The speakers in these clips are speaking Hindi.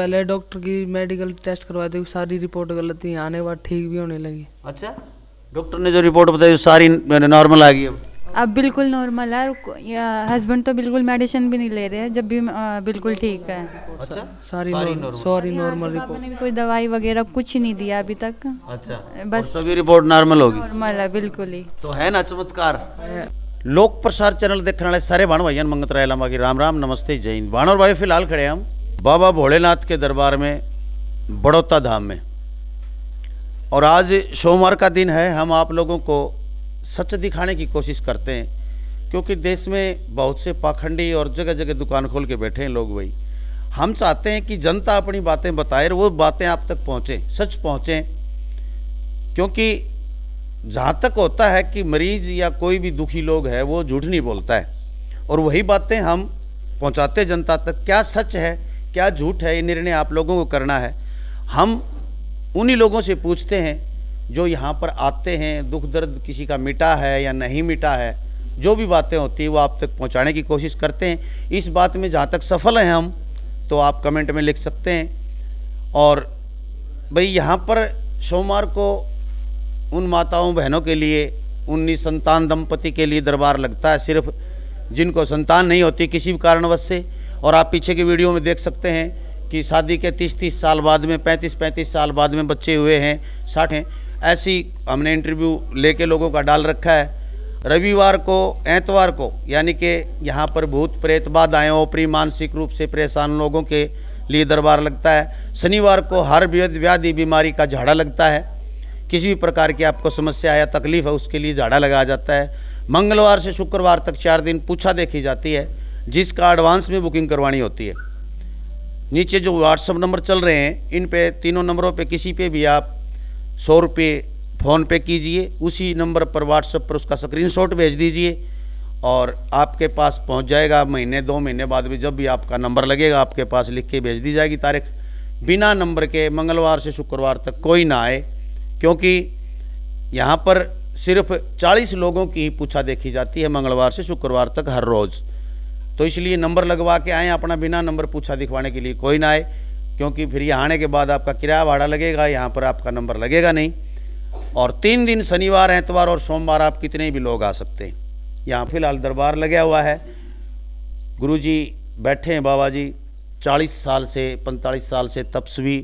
पहले डॉक्टर की मेडिकल टेस्ट करवाए थे सारी रिपोर्ट गलत थी आने के बाद ठीक भी होने लगी अच्छा डॉक्टर ने जो रिपोर्ट बताई सारी नॉर्मल आ गई अब अब बिल्कुल नॉर्मल है हस्बैंड तो बिल्कुल मेडिसिन भी नहीं ले रहे हैं जब भी आ, बिल्कुल ठीक है अच्छा सारी सॉरी नॉर्मल रिपोर्ट कोई दवाई वगैरह कुछ नहीं दिया अभी तक अच्छा बस सभी रिपोर्ट नॉर्मल होगी नॉर्मल है बिल्कुल ही तो है ना चमत्कार लोक प्रसार चैनल देखने वाले सारे भानु भाइयों मंगत राय की राम राम नमस्ते जय हिंद भानु भाई फिलहाल खड़े हम बाबा भोलेनाथ के दरबार में बड़ौता धाम में और आज सोमवार का दिन है हम आप लोगों को सच दिखाने की कोशिश करते हैं क्योंकि देश में बहुत से पाखंडी और जगह जगह दुकान खोल के बैठे हैं लोग वही हम चाहते हैं कि जनता अपनी बातें बताए वो बातें आप तक पहुँचें सच पहुँचें क्योंकि जहाँ तक होता है कि मरीज या कोई भी दुखी लोग है वो झूठ नहीं बोलता है और वही बातें हम पहुँचाते जनता तक क्या सच है क्या झूठ है ये निर्णय आप लोगों को करना है हम उन्हीं लोगों से पूछते हैं जो यहाँ पर आते हैं दुख दर्द किसी का मिटा है या नहीं मिटा है जो भी बातें होती है वो आप तक पहुँचाने की कोशिश करते हैं इस बात में जहाँ तक सफल हैं हम तो आप कमेंट में लिख सकते हैं और भाई यहाँ पर सोमवार को उन माताओं बहनों के लिए उन संतान दंपति के लिए दरबार लगता है सिर्फ जिनको संतान नहीं होती किसी भी कारणवश से और आप पीछे की वीडियो में देख सकते हैं कि शादी के 30-30 साल बाद में 35-35 साल बाद में बच्चे हुए हैं साठ हैं ऐसी हमने इंटरव्यू लेके लोगों का डाल रखा है रविवार को एतवार को यानी कि यहाँ पर भूत प्रेत बाद आए ओपरी मानसिक रूप से परेशान लोगों के लिए दरबार लगता है शनिवार को हर व्याधि बीमारी का झाड़ा लगता है किसी भी प्रकार की आपको समस्या या तकलीफ़ है उसके लिए झाड़ा लगाया जाता है मंगलवार से शुक्रवार तक चार दिन पूछा देखी जाती है जिसका एडवांस में बुकिंग करवानी होती है नीचे जो व्हाट्सअप नंबर चल रहे हैं इन पे तीनों नंबरों पे किसी पे भी आप सौ रुपये फ़ोन पे कीजिए उसी नंबर पर व्हाट्सअप पर उसका स्क्रीनशॉट भेज दीजिए और आपके पास पहुंच जाएगा महीने दो महीने बाद भी जब भी आपका नंबर लगेगा आपके पास लिख के भेज दी जाएगी तारीख बिना नंबर के मंगलवार से शुक्रवार तक कोई ना आए क्योंकि यहाँ पर सिर्फ 40 लोगों की पूछा देखी जाती है मंगलवार से शुक्रवार तक हर रोज़ तो इसलिए नंबर लगवा के आएँ अपना बिना नंबर पूछा दिखवाने के लिए कोई ना आए क्योंकि फिर यहाँ आने के बाद आपका किराया भाड़ा लगेगा यहाँ पर आपका नंबर लगेगा नहीं और तीन दिन शनिवार एतवार और सोमवार आप कितने भी लोग आ सकते हैं यहाँ फिलहाल दरबार लगा हुआ है गुरु जी बैठे हैं बाबा जी चालीस साल से पैंतालीस साल से तपस्वी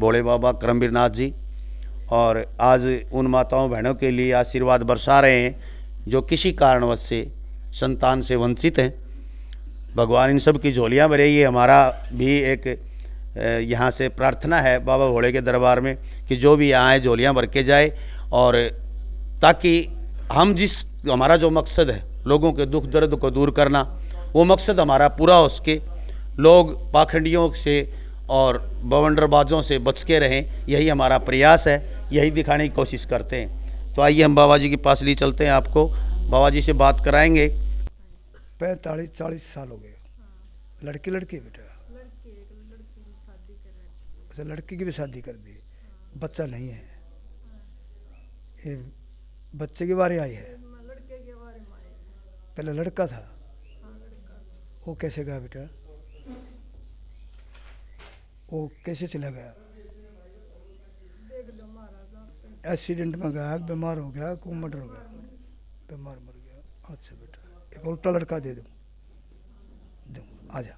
भोले बाबा करमवीर नाथ जी और आज उन माताओं बहनों के लिए आशीर्वाद बरसा रहे हैं जो किसी कारणवश से संतान से वंचित हैं भगवान इन सब की झोलियाँ भरे ये हमारा भी एक यहाँ से प्रार्थना है बाबा भोले के दरबार में कि जो भी यहाँ आए झोलियाँ भर के जाए और ताकि हम जिस हमारा जो मकसद है लोगों के दुख दर्द को दूर करना वो मकसद हमारा पूरा हो सके लोग पाखंडियों से और बवंडरबाजों से बच के रहें यही हमारा प्रयास है यही दिखाने की कोशिश करते हैं तो आइए हम बाबा जी के पास लिए चलते हैं आपको बाबा जी से बात कराएंगे पैंतालीस चालीस साल हो गए हाँ। लड़के लड़के बेटा अच्छा लड़की की भी शादी कर दी हाँ। बच्चा नहीं है हाँ। ये बच्चे के बारे आई है पहले लड़का था वो कैसे गया बेटा वो कैसे चला गया एक्सीडेंट में गया बीमार हो गया को मर्डर हो गया बीमार मर गया अच्छा बेटा एक उल्टा लड़का दे दूँगा दूँगा आ जा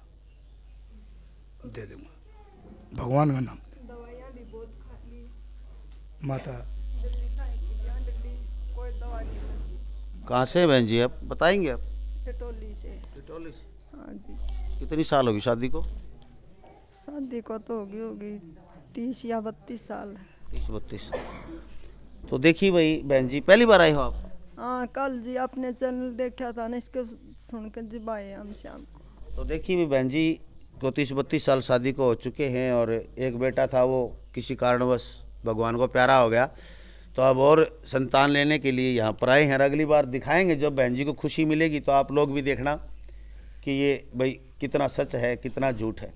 दे दूँगा भगवान का नाम माता कहाँ से बहन जी आप बताएंगे आप टिटोली से टिटोली से हाँ जी कितनी साल होगी शादी को शादी को तो होगी होगी तीस या बत्तीस साल तीस बत्तीस तो देखिए भाई बहन जी पहली बार आए हो आप हाँ कल जी आपने चैनल देखा था ना इसको सुनकर जी भाई हम शाम को तो देखिए भी बहन जी चौंतीस बत्तीस साल शादी को हो चुके हैं और एक बेटा था वो किसी कारणवश भगवान को प्यारा हो गया तो अब और संतान लेने के लिए यहाँ पर आए हैं अगली बार दिखाएंगे जब बहन जी को खुशी मिलेगी तो आप लोग भी देखना कि ये भाई कितना सच है कितना झूठ है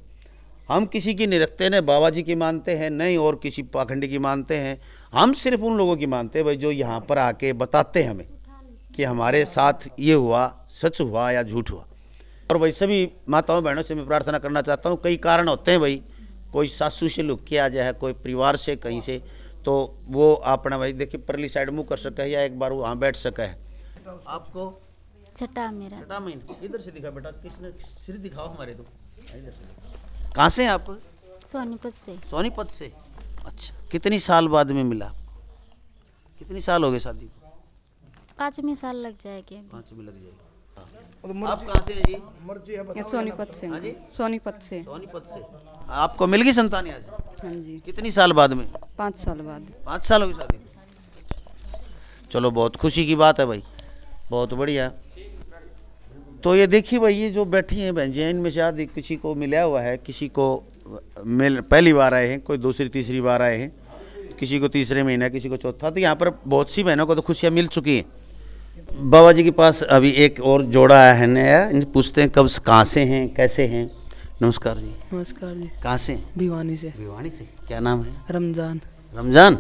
हम किसी की निरखते न बाबा जी की मानते हैं नहीं और किसी पाखंडी की मानते हैं हम सिर्फ उन लोगों की मानते हैं भाई जो यहाँ पर आके बताते हैं हमें कि हमारे साथ ये हुआ सच हुआ या झूठ हुआ और वैसे भी माताओं बहनों से मैं प्रार्थना करना चाहता हूँ कई कारण होते हैं भाई कोई सासू से लुक के आ जाए कोई परिवार से कहीं से तो वो अपना भाई देखिए परली साइड मुँह कर सके या एक बार वो वहाँ बैठ सके आपको छठा मेरा छठा महीना इधर से दिखा बेटा किसने सिर दिखाओ हमारे तो इधर से कहाँ से आप सोनीपत से सोनीपत से अच्छा कितनी साल बाद में मिला कितनी साल हो गए शादी को पाँचवीं साल लग जाएगी पाँचवीं लग जाएगी आप कहाँ से हैं जी मर्जी सोनीपत से हाँ जी सोनीपत से सोनीपत से आपको मिल गई संतान यहाँ से हाँ जी कितनी साल बाद में पाँच साल बाद पाँच साल हो गई शादी चलो बहुत खुशी की बात है भाई बहुत बढ़िया तो ये देखिए भाई ये जो बैठी हैं बहन जी इनमें शायद किसी को मिला हुआ है किसी को मिल पहली बार आए हैं कोई दूसरी तीसरी बार आए हैं किसी को तीसरे महीना किसी को चौथा तो यहाँ पर बहुत सी बहनों को तो खुशियाँ मिल चुकी हैं बाबा जी के पास अभी एक और जोड़ा आया है नया इनसे पूछते हैं कब कहाँ से हैं कैसे हैं नमस्कार जी नमस्कार जी कहाँ से भिवानी से भिवानी से क्या नाम है रमजान रमजान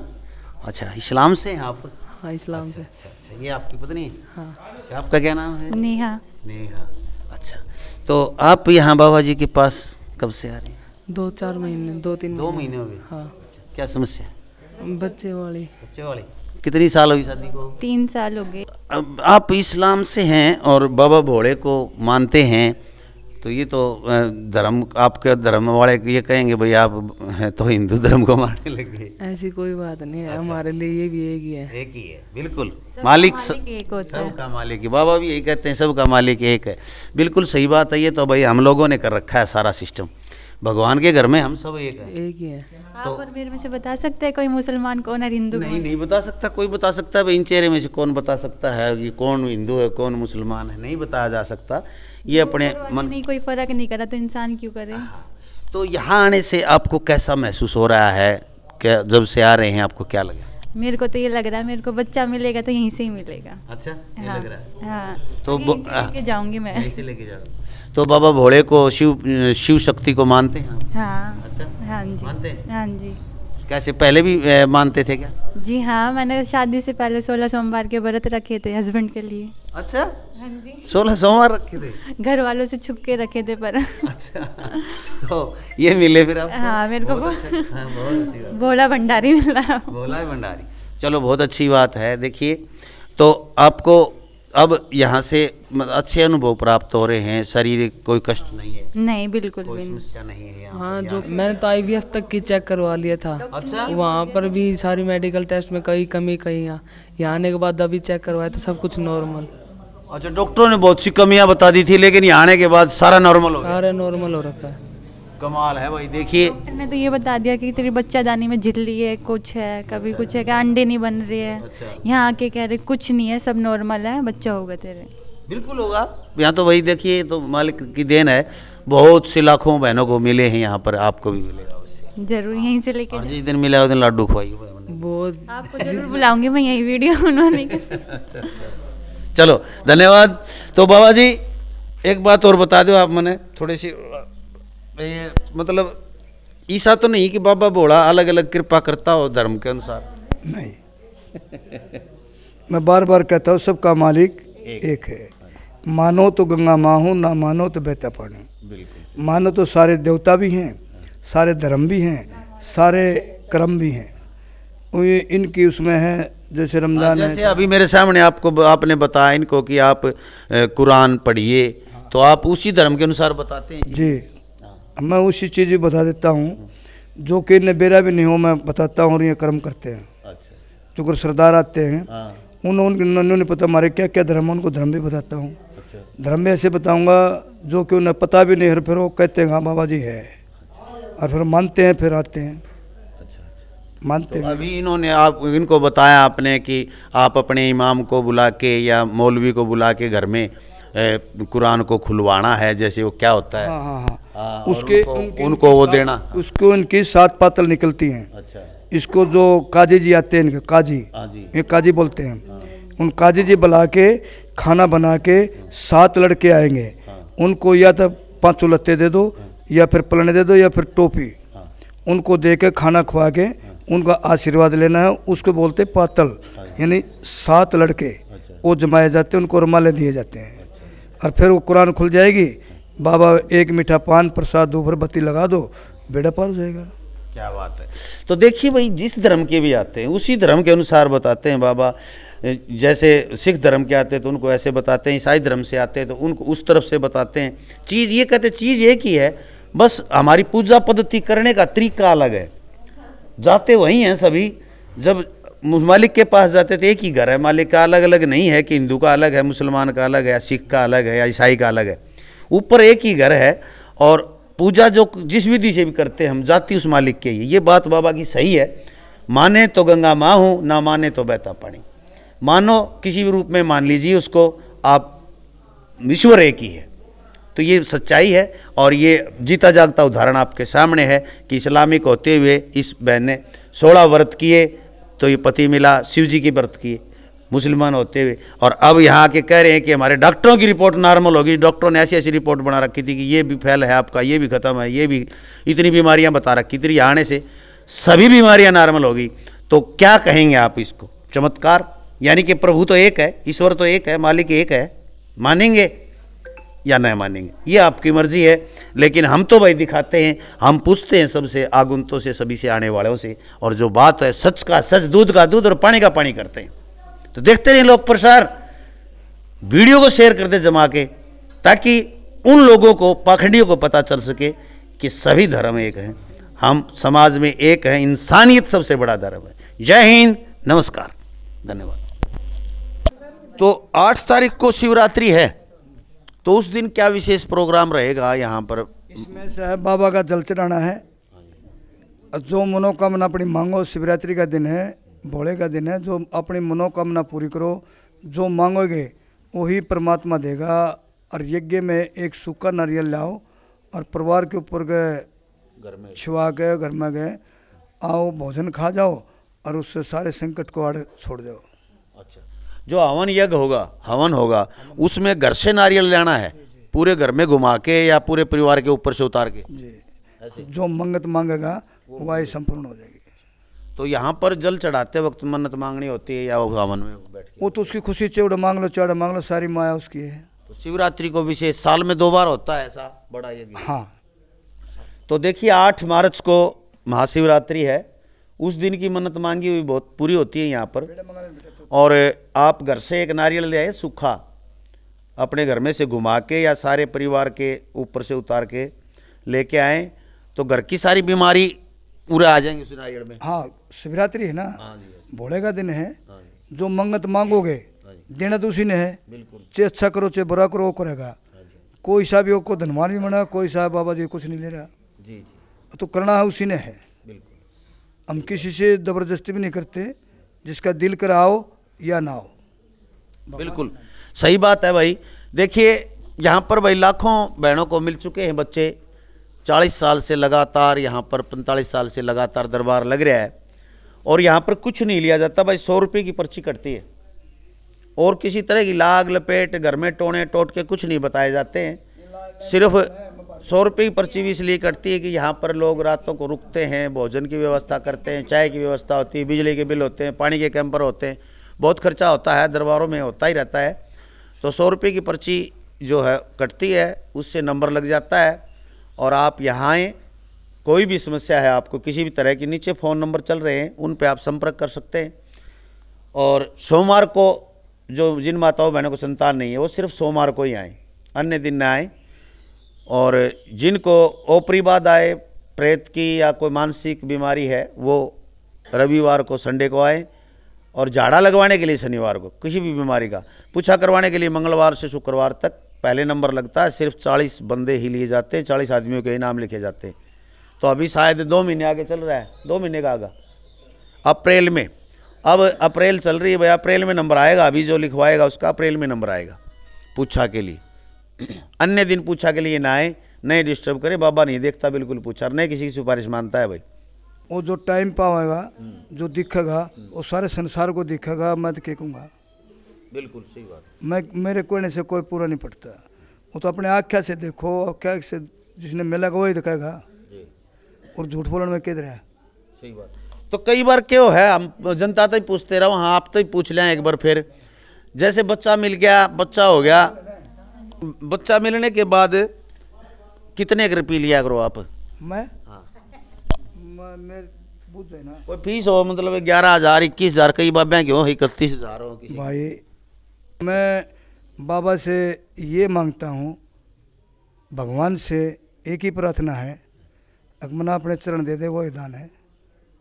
अच्छा इस्लाम से हैं आप हाँ इस्लाम अच्छा, से अच्छा अच्छा ये आपकी पत्नी है हाँ अच्छा, आपका क्या नाम है नेहा नेहा अच्छा तो आप यहाँ बाबा जी के पास कब से आ रहे हैं दो चार महीने दो तीन दो महीने हो गए हाँ अच्छा, क्या समस्या बच्चे वाली बच्चे वाली कितनी साल हुई शादी को तीन साल हो गए अब आप इस्लाम से हैं और बाबा भोड़े को मानते हैं तो ये तो धर्म आपके धर्म वाले ये कहेंगे भाई आप हैं तो हिंदू धर्म को मानने लग गए ऐसी कोई बात नहीं है अच्छा। हमारे लिए ये भी एक ही है एक ही है बिल्कुल मालिक, सबका मालिक है बाबा भी यही कहते हैं सबका मालिक एक है बिल्कुल सही बात है ये तो भाई हम लोगों ने कर रखा है सारा सिस्टम भगवान के घर में हम सब एक हैं एक ही है तो आप और मेरे में से बता सकते हैं कोई मुसलमान कौन है हिंदू नहीं नहीं बता सकता कोई बता सकता है इन चेहरे में से कौन बता सकता है कि कौन हिंदू है कौन मुसलमान है नहीं बताया जा सकता ये अपने मन नहीं कोई फर्क नहीं करा तो इंसान क्यों करे हाँ, हाँ। तो यहाँ आने से आपको कैसा महसूस हो रहा है क्या जब से आ रहे हैं आपको क्या लगा मेरे को तो ये लग रहा है मेरे को बच्चा मिलेगा तो यहीं से ही मिलेगा अच्छा ये हाँ, लग रहा है हाँ तो जाऊंगी मैं लेके तो बाबा भोले को शिव शिव शक्ति को मानते हैं हाँ अच्छा हाँ जी मानते हैं हाँ जी कैसे पहले भी मानते थे क्या जी हाँ मैंने शादी से पहले सोलह सोमवार के व्रत रखे थे हस्बैंड के लिए अच्छा हाँ जी सोलह सोमवार रखे थे घर वालों से छुप के रखे थे पर अच्छा तो ये मिले फिर आप हाँ मेरे को बहुत, अच्छा, हाँ, भोला भंडारी मिला भोला भंडारी चलो बहुत अच्छी बात है देखिए तो आपको अब यहाँ से अच्छे अनुभव प्राप्त हो रहे हैं शरीर कोई कष्ट नहीं है नहीं बिल्कुल कोई भी समस्या नहीं है हाँ जो मैंने तो आई तक की चेक करवा लिया था अच्छा वहाँ पर भी सारी मेडिकल टेस्ट में कई कमी कहीं यहाँ आने के बाद अभी चेक करवाया था तो सब कुछ नॉर्मल अच्छा डॉक्टरों ने बहुत सी कमियाँ बता दी थी लेकिन यहाँ आने के बाद सारा नॉर्मल हो सारा नॉर्मल हो रखा है कमाल है भाई देखिए मैंने तो ये बता दिया कि तेरी बच्चा दानी में झिल्ली है कुछ है कभी अच्छा। कुछ है अंडे नहीं बन रहे है अच्छा। यहाँ आके कह रहे कुछ नहीं है सब नॉर्मल है बच्चा होगा तेरे बिल्कुल होगा यहाँ तो वही देखिए तो मालिक की देन है बहुत सी लाखों बहनों को मिले हैं यहाँ पर आपको भी मिलेगा जरूर यहीं से लेके जिस दिन मिला उस दिन लड्डू खुआई बहुत आपको जरूर बुलाऊंगी मैं यही वीडियो उन्होंने अच्छा, चलो धन्यवाद तो बाबा जी एक बात और बता दो आप मैंने थोड़ी सी मतलब ईसा तो नहीं कि बाबा भोला अलग अलग कृपा करता हो धर्म के अनुसार नहीं मैं बार बार कहता हूँ सबका मालिक एक, एक है मानो तो गंगा माँ हूँ ना मानो तो बहता पानी मानो तो सारे देवता भी हैं सारे धर्म भी हैं सारे कर्म भी हैं इनकी उसमें है जैसे रमजान जैसे है अभी मेरे सामने आपको आपने बताया इनको कि आप कुरान पढ़िए तो आप उसी धर्म के अनुसार बताते हैं जी मैं उसी चीज़ भी बता देता हूँ जो कि नबेरा भी नहीं हो मैं बताता हूँ और ये कर्म करते हैं अच्छा, अच्छा। जो गुरु सरदार आते हैं हाँ। उन्होंने उन्होंने पता हमारे क्या क्या धर्म है उनको धर्म भी बताता हूँ अच्छा। धर्म में ऐसे बताऊँगा जो कि उन्हें पता भी नहीं है फिर वो कहते हैं हाँ बाबा जी है अच्छा। और फिर मानते हैं फिर आते हैं अच्छा, मानते तो हैं अभी इन्होंने आप इनको बताया आपने कि आप अपने इमाम को बुला के या मौलवी को बुला के घर में कुरान को खुलवाना है जैसे वो क्या होता है हाँ हाँ हाँ आ, उसके उनको, उनको वो देना उसको इनकी सात पातल निकलती हैं अच्छा इसको जो काजी जी आते हैं इनके काजी हाँ ये काजी बोलते हैं हाँ। उन काजी जी बुला के खाना बना के सात लड़के आएंगे हाँ। उनको या तो पाँचों लत्ते दे दो या फिर पलने दे दो या फिर टोपी उनको दे के खाना खुआ के उनका आशीर्वाद लेना है उसको बोलते पातल यानी सात लड़के अच्छा। वो जमाए जाते हैं उनको रुमाले दिए जाते हैं अच्छा, अच्छा। और फिर वो कुरान खुल जाएगी बाबा एक मीठा पान प्रसाद दोपहर बत्ती लगा दो बेड़ा पार हो जाएगा क्या बात है तो देखिए भाई जिस धर्म के भी आते हैं उसी धर्म के अनुसार बताते हैं बाबा जैसे सिख धर्म के आते हैं तो उनको ऐसे बताते हैं ईसाई धर्म से आते हैं तो उनको उस तरफ से बताते हैं चीज़ ये कहते चीज़ एक ही है बस हमारी पूजा पद्धति करने का तरीका अलग है जाते वहीं हैं सभी जब मालिक के पास जाते थे एक ही घर है मालिक का अलग अलग नहीं है कि हिंदू का अलग है मुसलमान का अलग है सिख का अलग है या ईसाई का अलग है ऊपर एक ही घर है और पूजा जो जिस विधि से भी करते हैं हम जाति उस मालिक के ही ये बात बाबा की सही है माने तो गंगा माँ हूँ ना माने तो बहता पानी मानो किसी भी रूप में मान लीजिए उसको आप ईश्वर एक ही है तो ये सच्चाई है और ये जीता जागता उदाहरण आपके सामने है कि इस्लामिक होते हुए इस बहन ने सोलह व्रत किए तो ये पति मिला शिव जी के व्रत किए मुसलमान होते हुए और अब यहाँ के कह रहे हैं कि हमारे डॉक्टरों की रिपोर्ट नॉर्मल होगी डॉक्टरों ने ऐसी ऐसी रिपोर्ट बना रखी थी कि ये भी फैल है आपका ये भी ख़त्म है ये भी इतनी बीमारियाँ बता रखी थी आने से सभी बीमारियाँ नॉर्मल होगी तो क्या कहेंगे आप इसको चमत्कार यानी कि प्रभु तो एक है ईश्वर तो एक है मालिक एक है मानेंगे या न मानेंगे ये आपकी मर्जी है लेकिन हम तो भाई दिखाते हैं हम पूछते हैं सबसे आगुंतों से सभी से आने वालों से और जो बात है सच का सच दूध का दूध और पानी का पानी करते हैं तो देखते रहें लोक प्रसार वीडियो को शेयर करते जमा के ताकि उन लोगों को पाखंडियों को पता चल सके कि सभी धर्म एक हैं हम समाज में एक हैं इंसानियत सबसे बड़ा धर्म है जय हिंद नमस्कार धन्यवाद तो आठ तारीख को शिवरात्रि है तो उस दिन क्या विशेष प्रोग्राम रहेगा यहाँ पर इसमें से बाबा का जल चढ़ाना है जो मनोकामना अपनी मांगो शिवरात्रि का दिन है भोले का दिन है जो अपनी मनोकामना पूरी करो जो मांगोगे वही परमात्मा देगा और यज्ञ में एक सूखा नारियल लाओ और परिवार के ऊपर गए घर में छिवा गए घर में गए आओ भोजन खा जाओ और उससे सारे संकट को आड़ छोड़ जाओ अच्छा जो हवन यज्ञ होगा हवन होगा उसमें घर से नारियल लेना है पूरे घर में घुमा के या पूरे परिवार के ऊपर से उतार के जी जो मंगत मांगेगा वह संपूर्ण हो जाएगी तो यहाँ पर जल चढ़ाते वक्त मन्नत मांगनी होती है या वो गावन में बैठ वो तो उसकी खुशी चौड़ा मांग लो चौड़ा मांग लो सारी माया उसकी है तो शिवरात्रि को विशेष साल में दो बार होता है ऐसा बड़ा यज्ञ हाँ तो देखिए आठ मार्च को महाशिवरात्रि है उस दिन की मन्नत मांगी हुई बहुत पूरी होती है यहाँ पर और आप घर से एक नारियल ले आए सूखा अपने घर में से घुमा के या सारे परिवार के ऊपर से उतार के लेके आए तो घर की सारी बीमारी पूरा आ जाएंगे सुनारगढ़ में हाँ शिवरात्रि है ना हाँ हाँ भोले का दिन है हाँ जो मंगत मांगोगे देना तो उसी ने है चे अच्छा करो चे बुरा करो वो करेगा कोई साहब योग को धनवान भी बना कोई साहब बाबा जी कुछ नहीं ले रहा जी जी तो करना है उसी ने है हम किसी से ज़बरदस्ती भी नहीं करते जिसका दिल कराओ या ना हो बिल्कुल सही बात है भाई देखिए यहाँ पर भाई लाखों बहनों को मिल चुके हैं बच्चे चालीस साल से लगातार यहाँ पर पैंतालीस साल से लगातार दरबार लग रहा है और यहाँ पर कुछ नहीं लिया जाता भाई सौ रुपये की पर्ची कटती है और किसी तरह की लाग लपेट घर में टोने टोटके कुछ नहीं बताए जाते हैं सिर्फ सौ रुपये की पर्ची भी इसलिए कटती है कि यहाँ पर लोग रातों को रुकते हैं भोजन की व्यवस्था करते हैं चाय की व्यवस्था होती है बिजली के बिल होते हैं पानी के कैंपर होते हैं बहुत खर्चा होता है दरबारों में होता ही रहता है तो सौ रुपये की पर्ची जो है कटती है उससे नंबर लग जाता है और आप यहाँ आएँ कोई भी समस्या है आपको किसी भी तरह की नीचे फ़ोन नंबर चल रहे हैं उन पर आप संपर्क कर सकते हैं और सोमवार को जो जिन माताओं बहनों को संतान नहीं है वो सिर्फ सोमवार को ही आएँ अन्य दिन ना आए और जिनको ओपरी बाद आए प्रेत की या कोई मानसिक बीमारी है वो रविवार को संडे को आए और झाड़ा लगवाने के लिए शनिवार को किसी भी बीमारी का पूछा करवाने के लिए मंगलवार से शुक्रवार तक पहले नंबर लगता है सिर्फ चालीस बंदे ही लिए जाते हैं चालीस आदमियों के नाम लिखे जाते हैं तो अभी शायद दो महीने आगे चल रहा है दो महीने का आगा अप्रैल में अब अप्रैल चल रही है भाई अप्रैल में नंबर आएगा अभी जो लिखवाएगा उसका अप्रैल में नंबर आएगा पूछा के लिए अन्य दिन पूछा के लिए ना आए नहीं डिस्टर्ब करे बाबा नहीं देखता बिल्कुल पूछा नहीं किसी की सिफारिश मानता है भाई वो जो टाइम पाएगा हम्म। जो दिखेगा वो सारे संसार को दिखेगा मैं तो कहूँगा बिल्कुल सही बात मैं मेरे कोने से कोई पूरा नहीं पटता वो तो अपने आख्या से देखो आख्या से जिसने मिला वही दिखाएगा और झूठ बोलने में किधर है सही बात तो कई बार क्यों है हम जनता तो ही पूछते रहो हाँ आप तो ही पूछ लें एक बार फिर जैसे बच्चा मिल गया बच्चा हो गया बच्चा मिलने के बाद कितने कर पी लिया करो आप मैं हाँ। मैं ना कोई फीस हो मतलब ग्यारह हज़ार इक्कीस हज़ार कई बाबे क्यों इकतीस हज़ार हो किसी भाई मैं बाबा से ये मांगता हूँ भगवान से एक ही प्रार्थना है अगमना अपने चरण दे दे वो दान है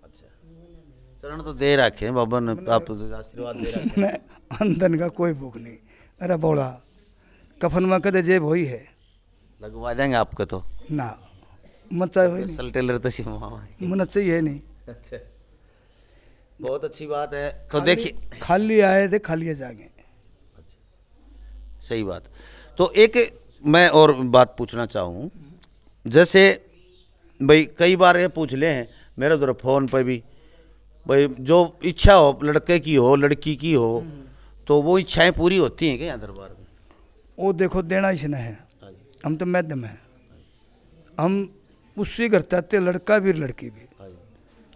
अच्छा। चरण तो दे रखे बाबा ने आप आशीर्वाद दे रखे का कोई भूख नहीं अरे बोला कफन में कदे जेब हो है लगवा देंगे आपको तो ना मन चाहिए टेलर तो मन चाहिए नहीं अच्छा बहुत अच्छी बात है तो देखिए खाली आए थे खाली जाएंगे सही बात तो एक मैं और बात पूछना चाहूँ जैसे भाई कई बार ये पूछ ले हैं मेरे उधर फ़ोन पर भी भाई जो इच्छा हो लड़के की हो लड़की की हो तो वो इच्छाएं पूरी होती हैं क्या दरबार में वो देखो देना इसने है हाँ हम तो मध्यम हैं हम उससे करते आते लड़का भी लड़की भी हाँ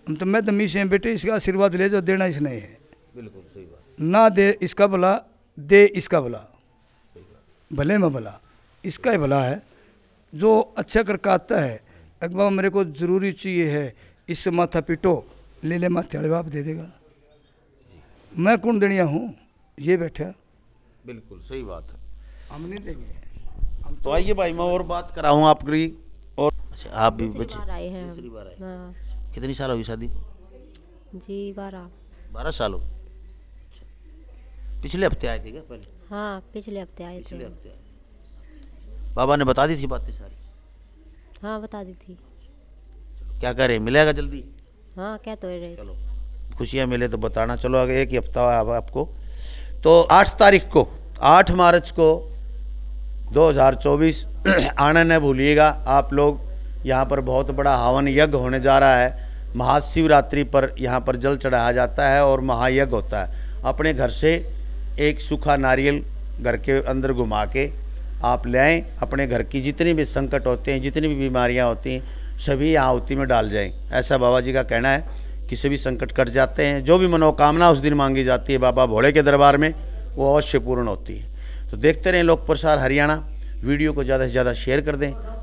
हम तो मैदम इसे हैं बेटे इसका आशीर्वाद ले जाओ देना इसने है बिल्कुल सही बात ना दे इसका भला दे इसका भला भले में भला इसका ही भला है जो अच्छा करके आता है अकबा मेरे को ज़रूरी चाहिए है इससे माथा पिटो ले ले माथे वाले बाप दे देगा मैं कौन देनिया हूँ ये बैठा बिल्कुल सही बात है हम नहीं देंगे हम तो आइए भाई मैं और बात कराऊँ आपकी और अच्छा आप भी बच्चे दूसरी बार आए हाँ। कितनी साल होगी शादी जी बारह बारह साल हो अच्छा। पिछले हफ्ते आए थे क्या पहले हाँ पिछले हफ्ते आए पिछले थे हफ्ते आए बाबा ने बता दी थी बातें सारी हाँ बता दी थी क्या कह रहे मिलेगा जल्दी हाँ क्या तो रहे चलो खुशियाँ मिले तो बताना चलो अगर एक ही हफ्ता अब आपको तो आठ तारीख को आठ मार्च को 2024 आना न भूलिएगा आप लोग यहाँ पर बहुत बड़ा हवन यज्ञ होने जा रहा है महाशिवरात्रि पर यहाँ पर जल चढ़ाया जाता है और महायज्ञ होता है अपने घर से एक सूखा नारियल घर के अंदर घुमा के आप ले आएँ अपने घर की जितनी भी संकट होते हैं जितनी भी बीमारियाँ होती हैं सभी आहुति में डाल जाएं ऐसा बाबा जी का कहना है कि सभी संकट कट जाते हैं जो भी मनोकामना उस दिन मांगी जाती है बाबा भोले के दरबार में वो अवश्य पूर्ण होती है तो देखते रहें लोक प्रसार हरियाणा वीडियो को ज़्यादा से ज़्यादा शेयर कर दें